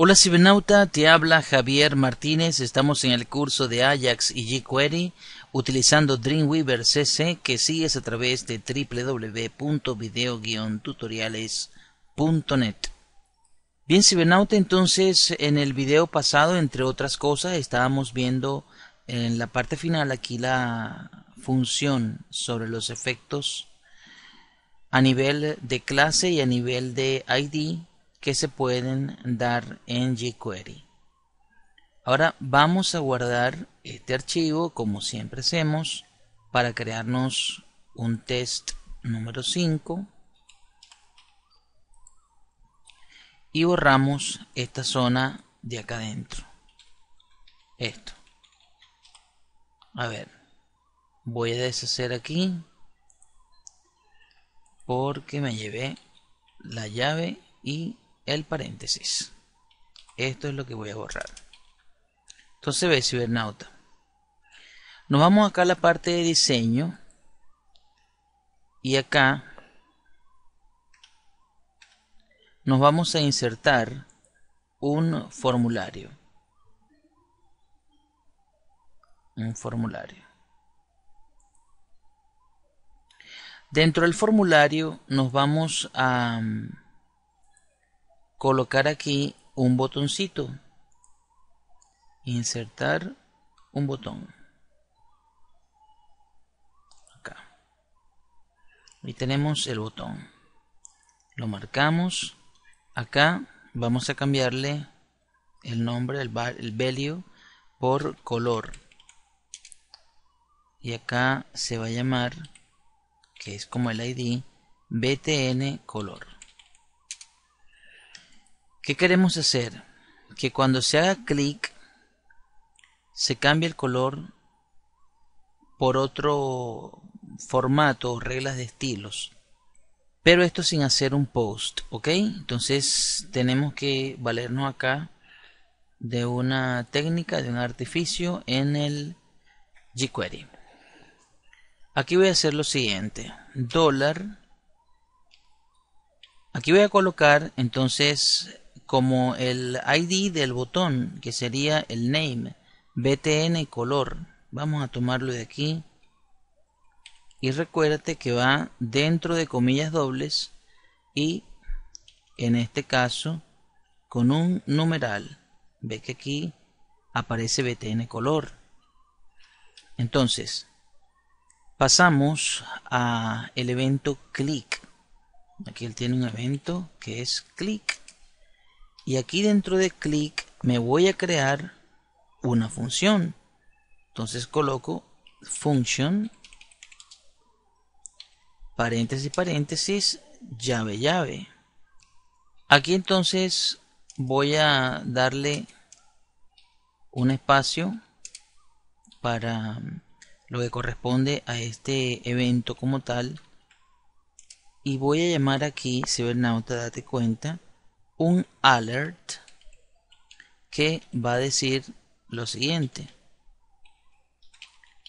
Hola cibernauta, te habla Javier Martínez. Estamos en el curso de Ajax y jQuery utilizando Dreamweaver CC que sigues a través de www.video-tutoriales.net. Bien cibernauta, entonces en el video pasado, entre otras cosas, estábamos viendo en la parte final aquí la función sobre los efectos a nivel de clase y a nivel de ID que se pueden dar en jQuery. Ahora vamos a guardar este archivo como siempre hacemos para crearnos un test número 5 y borramos esta zona de acá adentro. Esto. A ver, voy a deshacer aquí porque me llevé la llave y el paréntesis. Esto es lo que voy a borrar. Entonces ve cibernauta. Nos vamos acá a la parte de diseño. Y acá nos vamos a insertar un formulario. Un formulario. Dentro del formulario nos vamos a colocar aquí un botoncito. Insertar un botón. Acá. Y tenemos el botón. Lo marcamos. Acá vamos a cambiarle el nombre, el, el value, por color. Y acá se va a llamar, que es como el ID, btn color. ¿Qué queremos hacer? Que cuando se haga clic se cambie el color por otro formato o reglas de estilos. Pero esto sin hacer un post, ¿ok? Entonces tenemos que valernos acá de una técnica, de un artificio en el jQuery. Aquí voy a hacer lo siguiente. Dólar. Aquí voy a colocar entonces como el ID del botón, que sería el name, btn color. Vamos a tomarlo de aquí. Y recuérdate que va dentro de comillas dobles y en este caso con un numeral. Ve que aquí aparece btn color. Entonces, pasamos a el evento click. Aquí él tiene un evento que es click y aquí dentro de click me voy a crear una función. Entonces coloco function paréntesis paréntesis llave llave. Aquí entonces voy a darle un espacio para mm, lo que corresponde a este evento como tal y voy a llamar aquí cibernauta date cuenta un alert que va a decir lo siguiente.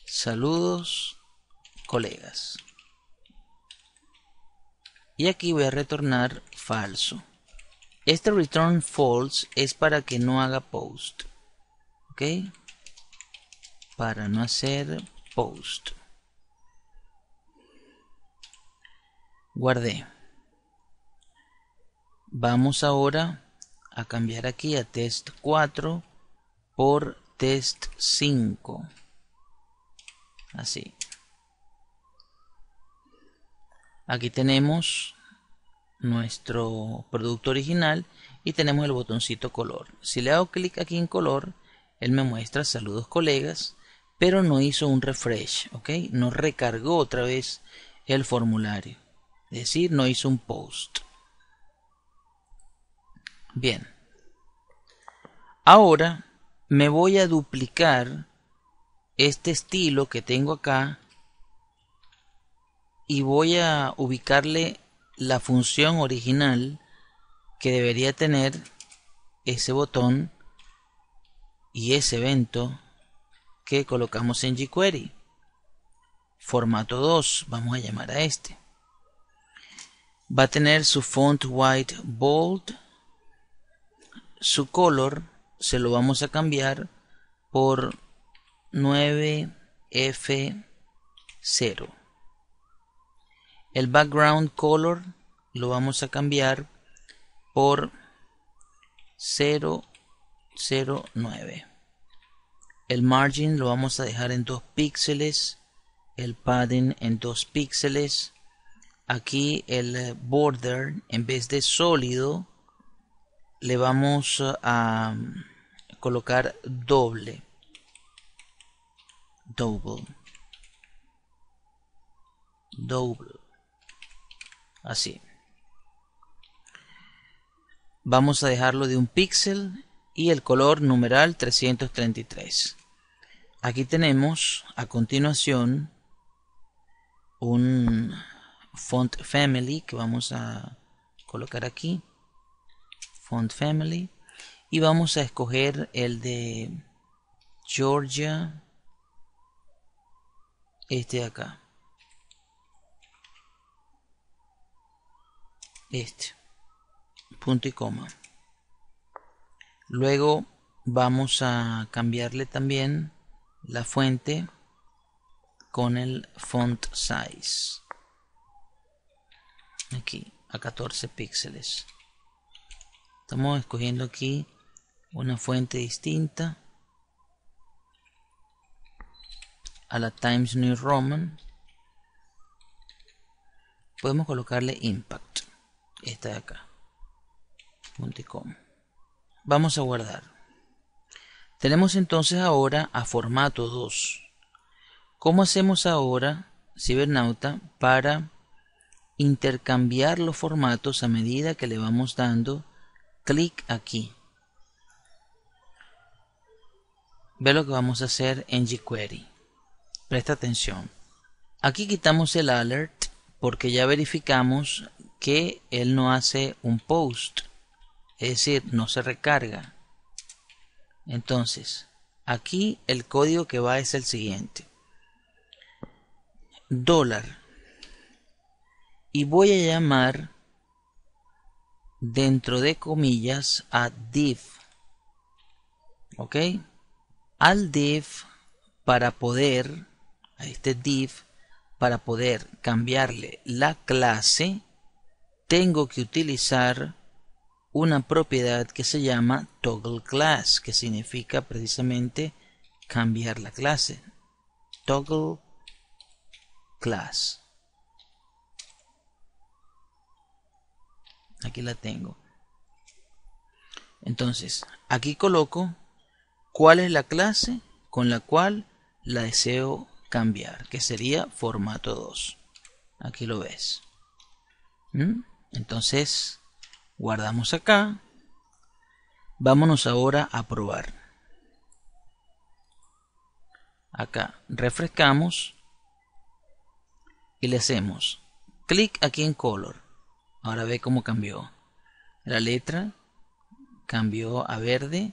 Saludos, colegas. Y aquí voy a retornar falso. Este return false es para que no haga post. ¿Ok? Para no hacer post. Guardé. Vamos ahora a cambiar aquí a test 4 por test 5. Así. Aquí tenemos nuestro producto original y tenemos el botoncito color. Si le hago clic aquí en color, él me muestra saludos colegas, pero no hizo un refresh, ¿ok? No recargó otra vez el formulario. Es decir, no hizo un post. Bien. Ahora me voy a duplicar este estilo que tengo acá y voy a ubicarle la función original que debería tener ese botón y ese evento que colocamos en jQuery. Formato 2, vamos a llamar a este. Va a tener su font white bold su color se lo vamos a cambiar por 9F0. El background color lo vamos a cambiar por 009. El margin lo vamos a dejar en 2 píxeles. El padding en 2 píxeles. Aquí el border en vez de sólido le vamos a um, colocar doble doble doble así vamos a dejarlo de un píxel y el color numeral 333 aquí tenemos a continuación un font family que vamos a colocar aquí Font Family. Y vamos a escoger el de Georgia. Este de acá. Este. Punto y coma. Luego vamos a cambiarle también la fuente con el font size. Aquí, a 14 píxeles estamos escogiendo aquí una fuente distinta a la Times New Roman podemos colocarle impact esta de acá .com. vamos a guardar tenemos entonces ahora a formato 2 ¿cómo hacemos ahora cibernauta para intercambiar los formatos a medida que le vamos dando clic aquí. Ve lo que vamos a hacer en jQuery. Presta atención. Aquí quitamos el alert porque ya verificamos que él no hace un post. Es decir, no se recarga. Entonces, aquí el código que va es el siguiente. Dólar. Y voy a llamar dentro de comillas a div. ¿Ok? Al div para poder, a este div, para poder cambiarle la clase, tengo que utilizar una propiedad que se llama toggle class, que significa precisamente cambiar la clase. Toggle class. Aquí la tengo. Entonces, aquí coloco cuál es la clase con la cual la deseo cambiar, que sería formato 2. Aquí lo ves. ¿Mm? Entonces, guardamos acá. Vámonos ahora a probar. Acá refrescamos y le hacemos clic aquí en color Ahora ve cómo cambió. La letra cambió a verde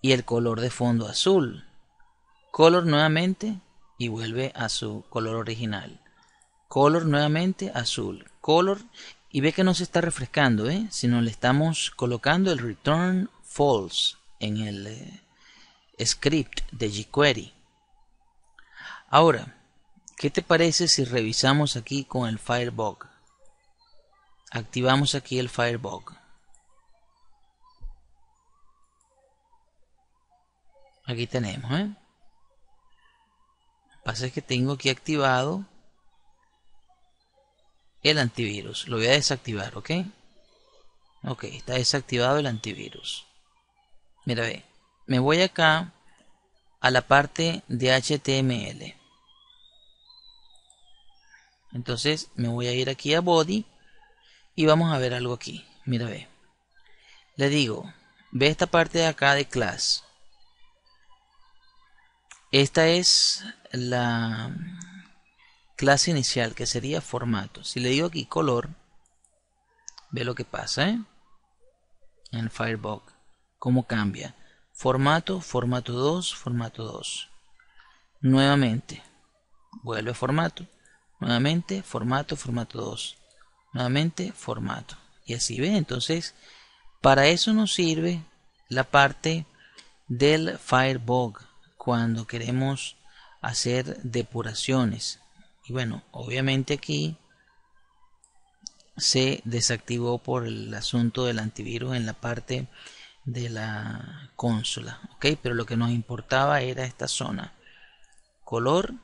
y el color de fondo azul. Color nuevamente y vuelve a su color original. Color nuevamente azul. Color y ve que no se está refrescando, ¿eh? sino le estamos colocando el return false en el eh, script de jQuery. Ahora, ¿qué te parece si revisamos aquí con el Firebug? activamos aquí el Firebug. Aquí tenemos, ¿eh? Lo que pasa es que tengo aquí activado el antivirus. Lo voy a desactivar, ¿ok? Ok, está desactivado el antivirus. Mira, ve. Me voy acá a la parte de HTML. Entonces me voy a ir aquí a body y vamos a ver algo aquí. Mira, ve. Le digo, ve esta parte de acá de clase Esta es la clase inicial, que sería formato. Si le digo aquí color, ve lo que pasa, ¿eh? En Firefox, cómo cambia. Formato, formato 2, formato 2. Nuevamente, vuelve a formato. Nuevamente, formato, formato 2 nuevamente formato y así ve entonces para eso nos sirve la parte del firebug cuando queremos hacer depuraciones y bueno obviamente aquí se desactivó por el asunto del antivirus en la parte de la consola ok pero lo que nos importaba era esta zona color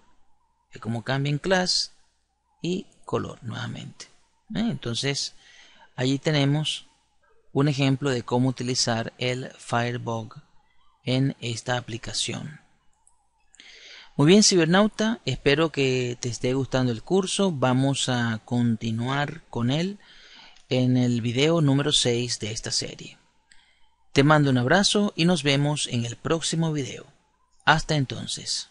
como cambia en class y color nuevamente ¿eh? Entonces, allí tenemos un ejemplo de cómo utilizar el Firebug en esta aplicación. Muy bien, cibernauta, espero que te esté gustando el curso. Vamos a continuar con él en el video número 6 de esta serie. Te mando un abrazo y nos vemos en el próximo video. Hasta entonces.